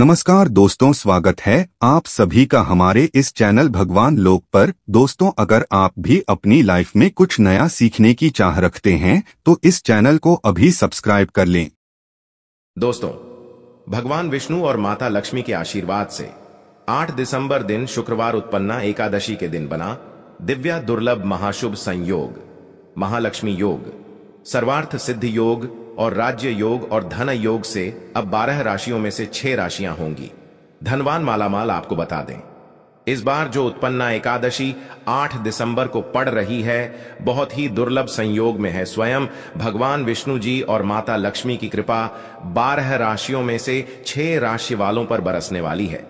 नमस्कार दोस्तों स्वागत है आप सभी का हमारे इस चैनल भगवान लोक पर दोस्तों अगर आप भी अपनी लाइफ में कुछ नया सीखने की चाह रखते हैं तो इस चैनल को अभी सब्सक्राइब कर लें दोस्तों भगवान विष्णु और माता लक्ष्मी के आशीर्वाद से 8 दिसंबर दिन शुक्रवार उत्पन्ना एकादशी के दिन बना दिव्या दुर्लभ महाशुभ संयोग महालक्ष्मी योग सर्वार्थ सिद्धि योग और राज्य योग और धन योग से अब बारह राशियों में से छह राशियां होंगी धनवान मालामाल आपको बता दें इस बार जो उत्पन्ना एकादशी 8 दिसंबर को पड़ रही है बहुत ही दुर्लभ संयोग में है स्वयं भगवान विष्णु जी और माता लक्ष्मी की कृपा बारह राशियों में से छह राशि वालों पर बरसने वाली है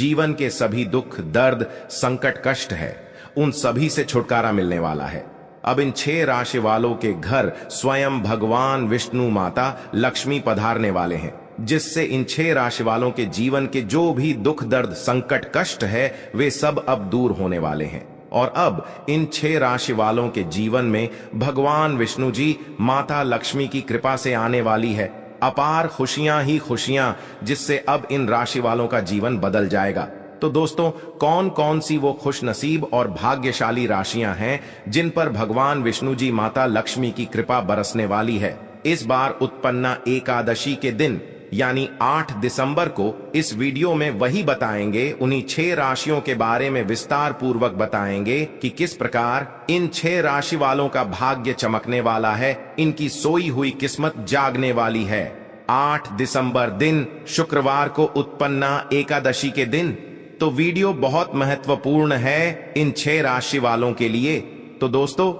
जीवन के सभी दुख दर्द संकट कष्ट है उन सभी से छुटकारा मिलने वाला है अब इन छह राशि वालों के घर स्वयं भगवान विष्णु माता लक्ष्मी पधारने वाले हैं जिससे इन छह राशि वालों के जीवन के जो भी दुख दर्द संकट कष्ट है वे सब अब दूर होने वाले हैं और अब इन छह राशि वालों के जीवन में भगवान विष्णु जी माता लक्ष्मी की कृपा से आने वाली है अपार खुशियां ही खुशियां जिससे अब इन राशि वालों का जीवन बदल जाएगा तो दोस्तों कौन कौन सी वो खुश नसीब और भाग्यशाली राशियां हैं जिन पर भगवान विष्णु जी माता लक्ष्मी की कृपा बरसने वाली है इस बार उत्पन्ना एकादशी के दिन यानी 8 दिसंबर को इस वीडियो में वही बताएंगे उन्हीं छह राशियों के बारे में विस्तार पूर्वक बताएंगे कि किस प्रकार इन छह राशि वालों का भाग्य चमकने वाला है इनकी सोई हुई किस्मत जागने वाली है 8 दिसंबर दिन शुक्रवार को उत्पन्ना एकादशी के दिन तो वीडियो बहुत महत्वपूर्ण है इन छह राशि वालों के लिए तो दोस्तों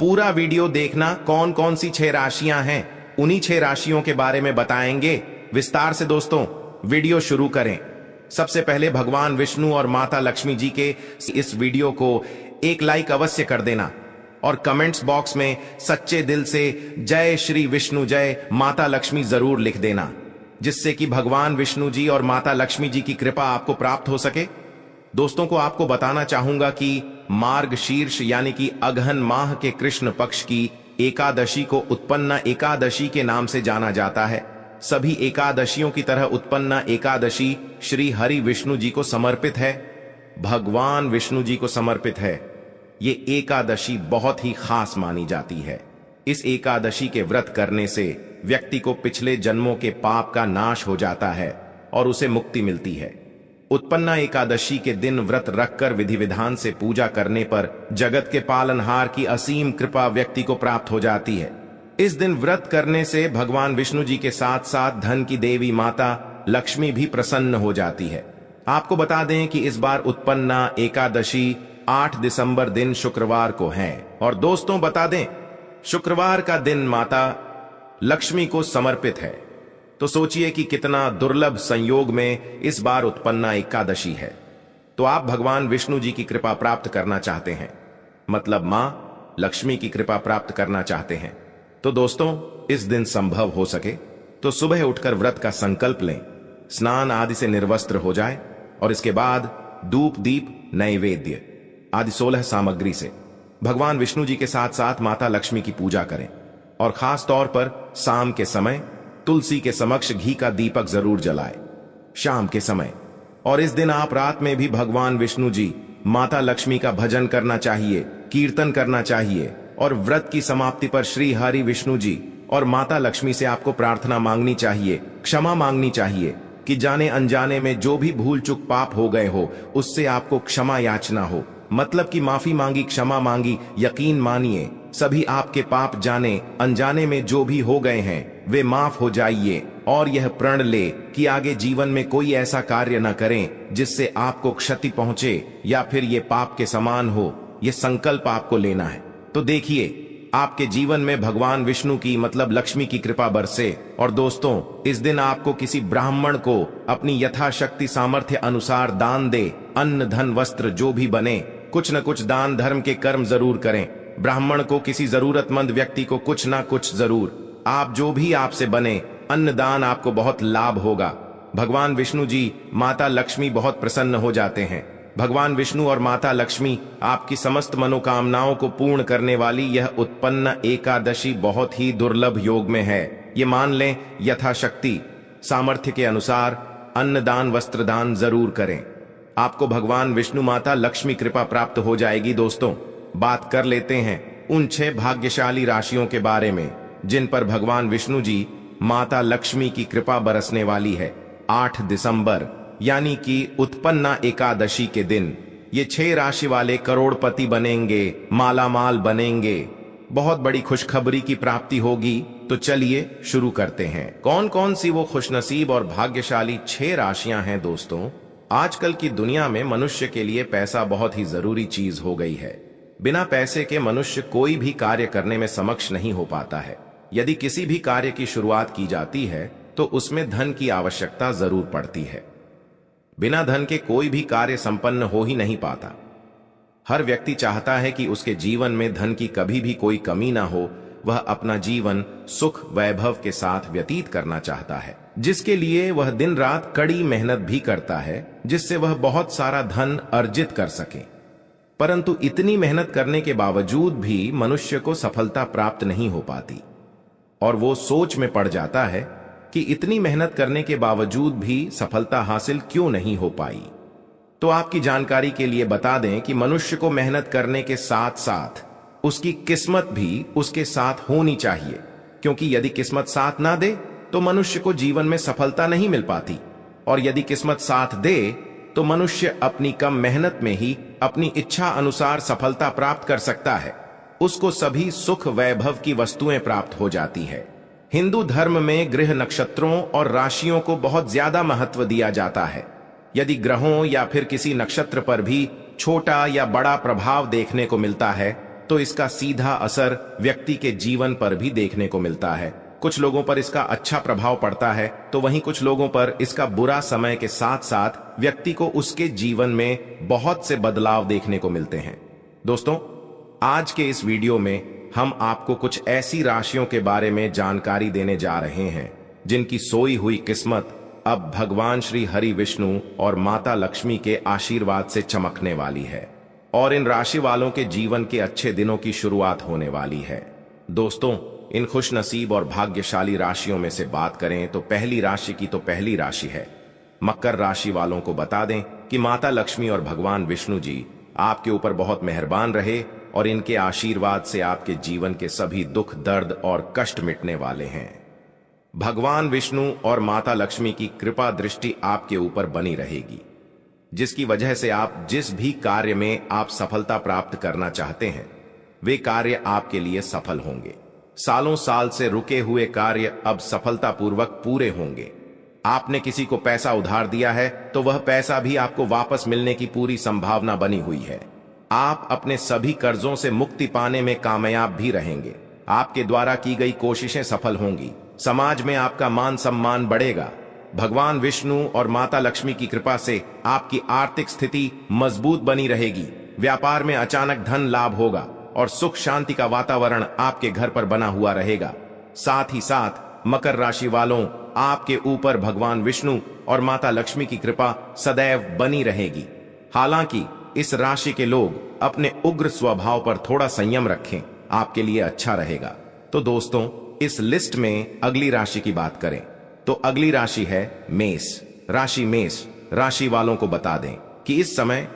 पूरा वीडियो देखना कौन कौन सी छह राशियां हैं उन्हीं छह राशियों के बारे में बताएंगे विस्तार से दोस्तों वीडियो शुरू करें सबसे पहले भगवान विष्णु और माता लक्ष्मी जी के इस वीडियो को एक लाइक अवश्य कर देना और कमेंट्स बॉक्स में सच्चे दिल से जय श्री विष्णु जय माता लक्ष्मी जरूर लिख देना जिससे कि भगवान विष्णु जी और माता लक्ष्मी जी की कृपा आपको प्राप्त हो सके दोस्तों को आपको बताना चाहूंगा कि मार्ग शीर्ष यानी कि अगहन माह के कृष्ण पक्ष की एकादशी को उत्पन्न एकादशी के नाम से जाना जाता है सभी एकादशियों की तरह उत्पन्न एकादशी श्री हरि विष्णु जी को समर्पित है भगवान विष्णु जी को समर्पित है ये एकादशी बहुत ही खास मानी जाती है इस एकादशी के व्रत करने से व्यक्ति को पिछले जन्मों के पाप का नाश हो जाता है और उसे मुक्ति मिलती है उत्पन्ना एकादशी के दिन व्रत रखकर विधि विधान से पूजा करने पर जगत के पालनहार की असीम कृपा व्यक्ति को प्राप्त हो जाती है इस दिन व्रत करने से भगवान विष्णु जी के साथ साथ धन की देवी माता लक्ष्मी भी प्रसन्न हो जाती है आपको बता दें कि इस बार उत्पन्ना एकादशी 8 दिसंबर दिन शुक्रवार को है और दोस्तों बता दें शुक्रवार का दिन माता लक्ष्मी को समर्पित है तो सोचिए कि कितना दुर्लभ संयोग में इस बार उत्पन्ना एकादशी है तो आप भगवान विष्णु जी की कृपा प्राप्त करना चाहते हैं मतलब मां लक्ष्मी की कृपा प्राप्त करना चाहते हैं तो दोस्तों इस दिन संभव हो सके तो सुबह उठकर व्रत का संकल्प लें स्नान आदि से निर्वस्त्र हो जाए और इसके बाद दूप दीप नैवेद्य आदि सोलह सामग्री से भगवान विष्णु जी के साथ साथ माता लक्ष्मी की पूजा करें और खास तौर पर शाम के समय तुलसी के समक्ष घी का दीपक जरूर जलाए शाम के समय और इस दिन आप रात में भी भगवान विष्णु जी माता लक्ष्मी का भजन करना चाहिए कीर्तन करना चाहिए और व्रत की समाप्ति पर श्री हरि विष्णु जी और माता लक्ष्मी से आपको प्रार्थना मांगनी चाहिए क्षमा मांगनी चाहिए कि जाने अनजाने में जो भी भूल चुक पाप हो गए हो उससे आपको क्षमा याचना हो मतलब कि माफी मांगी क्षमा मांगी यकीन मानिए सभी आपके पाप जाने अनजाने में जो भी हो गए हैं वे माफ हो जाइए और यह प्रण ले कि आगे जीवन में कोई ऐसा कार्य न करें जिससे आपको क्षति पहुंचे या फिर ये पाप के समान हो यह संकल्प आपको लेना है तो देखिए आपके जीवन में भगवान विष्णु की मतलब लक्ष्मी की कृपा बरसे और दोस्तों इस दिन आपको किसी ब्राह्मण को अपनी यथाशक्ति सामर्थ्य अनुसार दान दे अन्न धन वस्त्र जो भी बने कुछ न कुछ दान धर्म के कर्म जरूर करें ब्राह्मण को किसी जरूरतमंद व्यक्ति को कुछ ना कुछ जरूर आप जो भी आपसे बने अन्न दान आपको बहुत लाभ होगा भगवान विष्णु जी माता लक्ष्मी बहुत प्रसन्न हो जाते हैं भगवान विष्णु और माता लक्ष्मी आपकी समस्त मनोकामनाओं को पूर्ण करने वाली यह उत्पन्न एकादशी बहुत ही दुर्लभ योग में है ये मान लें यथाशक्ति सामर्थ्य के अनुसार अन्न दान वस्त्र दान जरूर करें आपको भगवान विष्णु माता लक्ष्मी कृपा प्राप्त हो जाएगी दोस्तों बात कर लेते हैं उन छह भाग्यशाली राशियों के बारे में जिन पर भगवान विष्णु जी माता लक्ष्मी की कृपा बरसने वाली है 8 दिसंबर यानी कि उत्पन्ना एकादशी के दिन ये छह राशि वाले करोड़पति बनेंगे मालामाल बनेंगे बहुत बड़ी खुशखबरी की प्राप्ति होगी तो चलिए शुरू करते हैं कौन कौन सी वो खुशनसीब और भाग्यशाली छह राशियां हैं दोस्तों आजकल की दुनिया में मनुष्य के लिए पैसा बहुत ही जरूरी चीज हो गई है बिना पैसे के मनुष्य कोई भी कार्य करने में समक्ष नहीं हो पाता है यदि किसी भी कार्य की शुरुआत की जाती है तो उसमें धन की आवश्यकता जरूर पड़ती है बिना धन के कोई भी कार्य संपन्न हो ही नहीं पाता हर व्यक्ति चाहता है कि उसके जीवन में धन की कभी भी कोई कमी ना हो वह अपना जीवन सुख वैभव के साथ व्यतीत करना चाहता है जिसके लिए वह दिन रात कड़ी मेहनत भी करता है जिससे वह बहुत सारा धन अर्जित कर सके परंतु इतनी मेहनत करने के बावजूद भी मनुष्य को सफलता प्राप्त नहीं हो पाती और वो सोच में पड़ जाता है कि इतनी मेहनत करने के बावजूद भी सफलता हासिल क्यों नहीं हो पाई तो आपकी जानकारी के लिए बता दें कि मनुष्य को मेहनत करने के साथ साथ उसकी किस्मत भी उसके साथ होनी चाहिए क्योंकि यदि किस्मत साथ ना दे तो मनुष्य को जीवन में सफलता नहीं मिल पाती और यदि किस्मत साथ दे तो मनुष्य अपनी कम मेहनत में ही अपनी इच्छा अनुसार सफलता प्राप्त कर सकता है उसको सभी सुख वैभव की वस्तुएं प्राप्त हो जाती है हिंदू धर्म में गृह नक्षत्रों और राशियों को बहुत ज्यादा महत्व दिया जाता है यदि ग्रहों या फिर किसी नक्षत्र पर भी छोटा या बड़ा प्रभाव देखने को मिलता है तो इसका सीधा असर व्यक्ति के जीवन पर भी देखने को मिलता है कुछ लोगों पर इसका अच्छा प्रभाव पड़ता है तो वहीं कुछ लोगों पर इसका बुरा समय के साथ साथ व्यक्ति को उसके जीवन में बहुत से बदलाव देखने को मिलते हैं दोस्तों आज के इस वीडियो में हम आपको कुछ ऐसी राशियों के बारे में जानकारी देने जा रहे हैं जिनकी सोई हुई किस्मत अब भगवान श्री हरि विष्णु और माता लक्ष्मी के आशीर्वाद से चमकने वाली है और इन राशि वालों के जीवन के अच्छे दिनों की शुरुआत होने वाली है दोस्तों इन खुश नसीब और भाग्यशाली राशियों में से बात करें तो पहली राशि की तो पहली राशि है मकर राशि वालों को बता दें कि माता लक्ष्मी और भगवान विष्णु जी आपके ऊपर बहुत मेहरबान रहे और इनके आशीर्वाद से आपके जीवन के सभी दुख दर्द और कष्ट मिटने वाले हैं भगवान विष्णु और माता लक्ष्मी की कृपा दृष्टि आपके ऊपर बनी रहेगी जिसकी वजह से आप जिस भी कार्य में आप सफलता प्राप्त करना चाहते हैं वे कार्य आपके लिए सफल होंगे सालों साल से रुके हुए कार्य अब सफलतापूर्वक पूरे होंगे आपने किसी को पैसा उधार दिया है तो वह पैसा भी आपको वापस मिलने की पूरी संभावना बनी हुई है आप अपने सभी कर्जों से मुक्ति पाने में कामयाब भी रहेंगे आपके द्वारा की गई कोशिशें सफल होंगी समाज में आपका मान सम्मान बढ़ेगा भगवान विष्णु और माता लक्ष्मी की कृपा से आपकी आर्थिक स्थिति मजबूत बनी रहेगी व्यापार में अचानक धन लाभ होगा और सुख शांति का वातावरण आपके घर पर बना हुआ रहेगा साथ ही साथ मकर राशि वालों आपके ऊपर भगवान विष्णु और माता लक्ष्मी की कृपा सदैव बनी रहेगी हालांकि इस राशि के लोग अपने उग्र स्वभाव पर थोड़ा संयम रखें आपके लिए अच्छा रहेगा तो दोस्तों इस लिस्ट में अगली राशि की बात करें तो अगली राशि है मेष राशि मेष राशि वालों को बता दें कि इस समय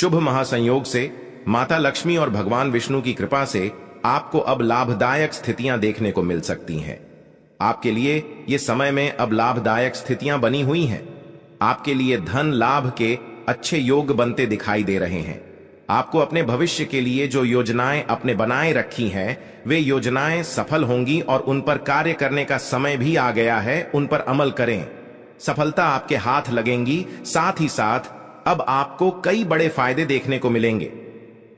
शुभ महासंयोग से माता लक्ष्मी और भगवान विष्णु की कृपा से आपको अब लाभदायक स्थितियां देखने को मिल सकती हैं आपके लिए ये समय में अब लाभदायक स्थितियां बनी हुई हैं आपके लिए धन लाभ के अच्छे योग बनते दिखाई दे रहे हैं आपको अपने भविष्य के लिए जो योजनाएं अपने बनाए रखी हैं वे योजनाएं सफल होंगी और उन पर कार्य करने का समय भी आ गया है उन पर अमल करें सफलता आपके हाथ लगेंगी साथ ही साथ अब आपको कई बड़े फायदे देखने को मिलेंगे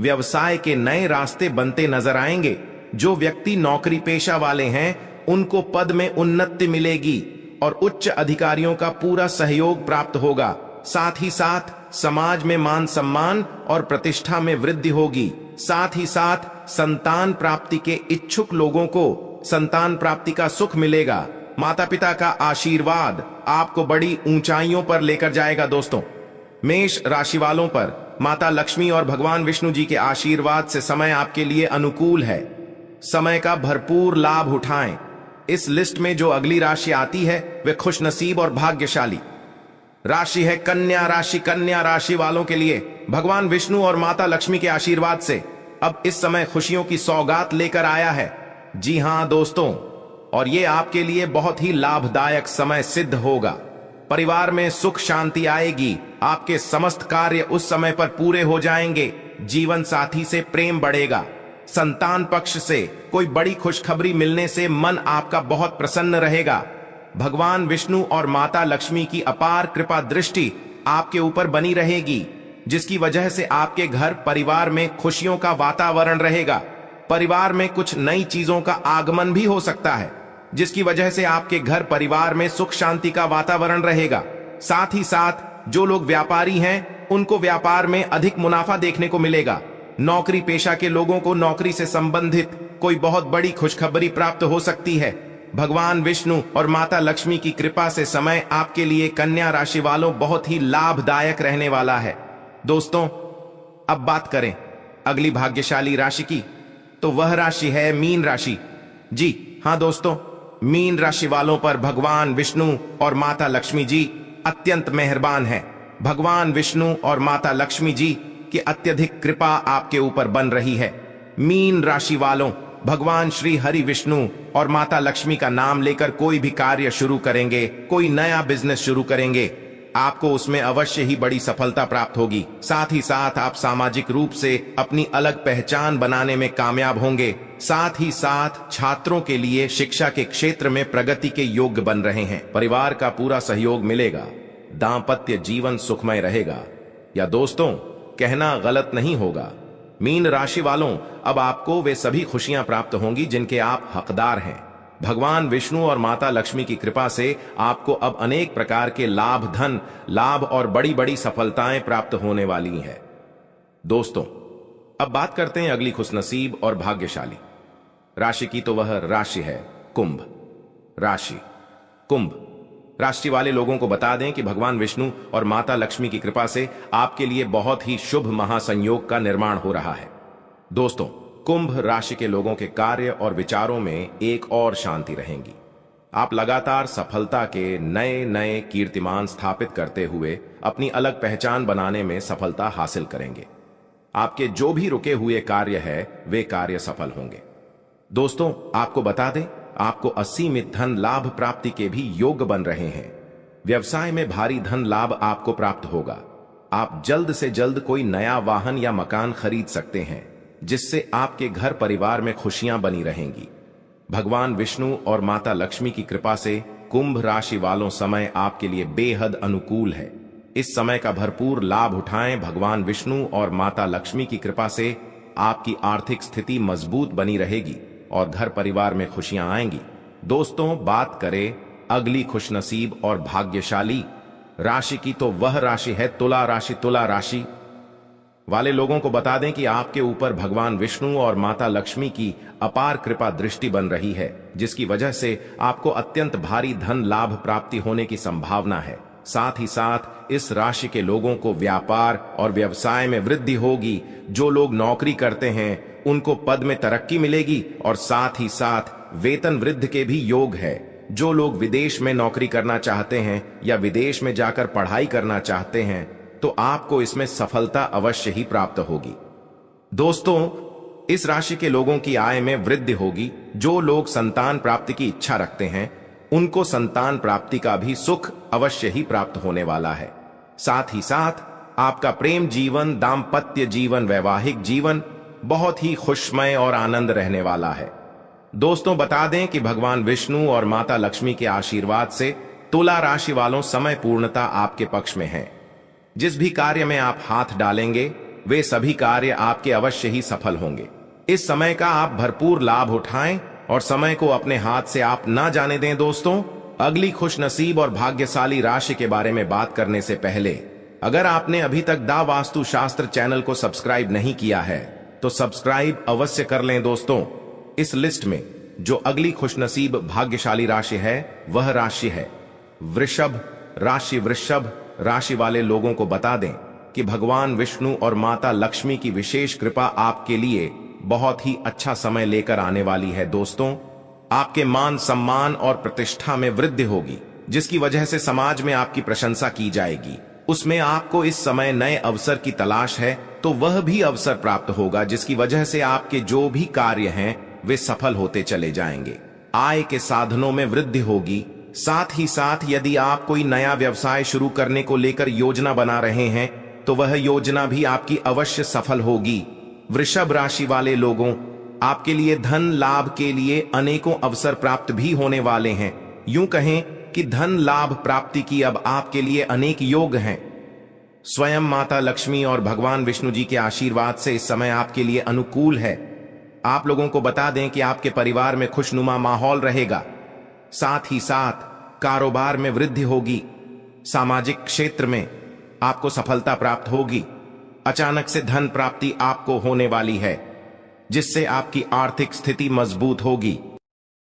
व्यवसाय के नए रास्ते बनते नजर आएंगे जो व्यक्ति नौकरी पेशा वाले हैं उनको पद में उन्नति मिलेगी और उच्च अधिकारियों का पूरा सहयोग प्राप्त होगा साथ ही साथ समाज में मान सम्मान और प्रतिष्ठा में वृद्धि होगी साथ ही साथ संतान प्राप्ति के इच्छुक लोगों को संतान प्राप्ति का सुख मिलेगा माता पिता का आशीर्वाद आपको बड़ी ऊंचाइयों पर लेकर जाएगा दोस्तों मेष राशि वालों पर माता लक्ष्मी और भगवान विष्णु जी के आशीर्वाद से समय आपके लिए अनुकूल है समय का भरपूर लाभ उठाएं। इस लिस्ट में जो अगली राशि आती है वे खुशनसीब और भाग्यशाली राशि है कन्या राशि कन्या राशि वालों के लिए भगवान विष्णु और माता लक्ष्मी के आशीर्वाद से अब इस समय खुशियों की सौगात लेकर आया है जी हां दोस्तों और ये आपके लिए बहुत ही लाभदायक समय सिद्ध होगा परिवार में सुख शांति आएगी आपके समस्त कार्य उस समय पर पूरे हो जाएंगे जीवन साथी से प्रेम बढ़ेगा संतान पक्ष से कोई बड़ी खुशखबरी मिलने से मन आपका बहुत प्रसन्न रहेगा भगवान विष्णु और माता लक्ष्मी की अपार कृपा दृष्टि आपके ऊपर बनी रहेगी जिसकी वजह से आपके घर परिवार में खुशियों का वातावरण रहेगा परिवार में कुछ नई चीजों का आगमन भी हो सकता है जिसकी वजह से आपके घर परिवार में सुख शांति का वातावरण रहेगा साथ ही साथ जो लोग व्यापारी हैं उनको व्यापार में अधिक मुनाफा देखने को मिलेगा नौकरी पेशा के लोगों को नौकरी से संबंधित कोई बहुत बड़ी खुशखबरी प्राप्त हो सकती है भगवान विष्णु और माता लक्ष्मी की कृपा से समय आपके लिए कन्या राशि वालों बहुत ही लाभदायक रहने वाला है दोस्तों अब बात करें अगली भाग्यशाली राशि की तो वह राशि है मीन राशि जी हाँ दोस्तों मीन राशि वालों पर भगवान विष्णु और माता लक्ष्मी जी अत्यंत मेहरबान हैं। भगवान विष्णु और माता लक्ष्मी जी की अत्यधिक कृपा आपके ऊपर बन रही है मीन राशि वालों भगवान श्री हरि विष्णु और माता लक्ष्मी का नाम लेकर कोई भी कार्य शुरू करेंगे कोई नया बिजनेस शुरू करेंगे आपको उसमें अवश्य ही बड़ी सफलता प्राप्त होगी साथ ही साथ आप सामाजिक रूप से अपनी अलग पहचान बनाने में कामयाब होंगे साथ ही साथ छात्रों के लिए शिक्षा के क्षेत्र में प्रगति के योग्य बन रहे हैं परिवार का पूरा सहयोग मिलेगा दाम्पत्य जीवन सुखमय रहेगा या दोस्तों कहना गलत नहीं होगा मीन राशि वालों अब आपको वे सभी खुशियां प्राप्त होंगी जिनके आप हकदार हैं भगवान विष्णु और माता लक्ष्मी की कृपा से आपको अब अनेक प्रकार के लाभ धन लाभ और बड़ी बड़ी सफलताएं प्राप्त होने वाली हैं दोस्तों अब बात करते हैं अगली खुशनसीब और भाग्यशाली राशि की तो वह राशि है कुंभ राशि कुंभ राशि वाले लोगों को बता दें कि भगवान विष्णु और माता लक्ष्मी की कृपा से आपके लिए बहुत ही शुभ महासंयोग का निर्माण हो रहा है दोस्तों कुंभ राशि के लोगों के कार्य और विचारों में एक और शांति रहेगी आप लगातार सफलता के नए नए कीर्तिमान स्थापित करते हुए अपनी अलग पहचान बनाने में सफलता हासिल करेंगे आपके जो भी रुके हुए कार्य है वे कार्य सफल होंगे दोस्तों आपको बता दें आपको असीमित धन लाभ प्राप्ति के भी योग बन रहे हैं व्यवसाय में भारी धन लाभ आपको प्राप्त होगा आप जल्द से जल्द कोई नया वाहन या मकान खरीद सकते हैं जिससे आपके घर परिवार में खुशियां बनी रहेंगी भगवान विष्णु और माता लक्ष्मी की कृपा से कुंभ राशि वालों समय आपके लिए बेहद अनुकूल है इस समय का भरपूर लाभ उठाएं भगवान विष्णु और माता लक्ष्मी की कृपा से आपकी आर्थिक स्थिति मजबूत बनी रहेगी और घर परिवार में खुशियां आएंगी दोस्तों बात करें अगली खुशनसीब और भाग्यशाली राशि की तो वह राशि है तुला राशि तुला राशि वाले लोगों को बता दें कि आपके ऊपर भगवान विष्णु और माता लक्ष्मी की अपार कृपा दृष्टि बन रही है जिसकी वजह से आपको अत्यंत भारी धन लाभ प्राप्ति होने की संभावना है साथ ही साथ इस राशि के लोगों को व्यापार और व्यवसाय में वृद्धि होगी जो लोग नौकरी करते हैं उनको पद में तरक्की मिलेगी और साथ ही साथ वेतन वृद्ध के भी योग है जो लोग विदेश में नौकरी करना चाहते हैं या विदेश में जाकर पढ़ाई करना चाहते हैं तो आपको इसमें सफलता अवश्य ही प्राप्त होगी दोस्तों इस राशि के लोगों की आय में वृद्धि होगी जो लोग संतान प्राप्ति की इच्छा रखते हैं उनको संतान प्राप्ति का भी सुख अवश्य ही प्राप्त होने वाला है साथ ही साथ आपका प्रेम जीवन दाम्पत्य जीवन वैवाहिक जीवन बहुत ही खुशमय और आनंद रहने वाला है दोस्तों बता दें कि भगवान विष्णु और माता लक्ष्मी के आशीर्वाद से तुला राशि वालों समय पूर्णता आपके पक्ष में है जिस भी कार्य में आप हाथ डालेंगे वे सभी कार्य आपके अवश्य ही सफल होंगे इस समय का आप भरपूर लाभ उठाएं और समय को अपने हाथ से आप ना जाने दें दोस्तों अगली खुशनसीब और भाग्यशाली राशि के बारे में बात करने से पहले अगर आपने अभी तक दा वास्तु शास्त्र चैनल को सब्सक्राइब नहीं किया है तो सब्सक्राइब अवश्य कर लें दोस्तों इस लिस्ट में जो अगली खुशनसीब भाग्यशाली राशि है वह राशि है वृषभ राशि वृषभ राशि वाले लोगों को बता दें कि भगवान विष्णु और माता लक्ष्मी की विशेष कृपा आपके लिए बहुत ही अच्छा समय लेकर आने वाली है दोस्तों आपके मान सम्मान और प्रतिष्ठा में वृद्धि होगी जिसकी वजह से समाज में आपकी प्रशंसा की जाएगी उसमें आपको इस समय नए अवसर की तलाश है तो वह भी अवसर प्राप्त होगा जिसकी वजह से आपके जो भी कार्य हैं वे सफल होते चले जाएंगे आय के साधनों में वृद्धि होगी साथ ही साथ यदि आप कोई नया व्यवसाय शुरू करने को लेकर योजना बना रहे हैं तो वह योजना भी आपकी अवश्य सफल होगी वृषभ राशि वाले लोगों आपके लिए धन लाभ के लिए अनेकों अवसर प्राप्त भी होने वाले हैं यूं कहें कि धन लाभ प्राप्ति की अब आपके लिए अनेक योग हैं स्वयं माता लक्ष्मी और भगवान विष्णु जी के आशीर्वाद से इस समय आपके लिए अनुकूल है आप लोगों को बता दें कि आपके परिवार में खुशनुमा माहौल रहेगा साथ ही साथ कारोबार में वृद्धि होगी सामाजिक क्षेत्र में आपको सफलता प्राप्त होगी अचानक से धन प्राप्ति आपको होने वाली है जिससे आपकी आर्थिक स्थिति मजबूत होगी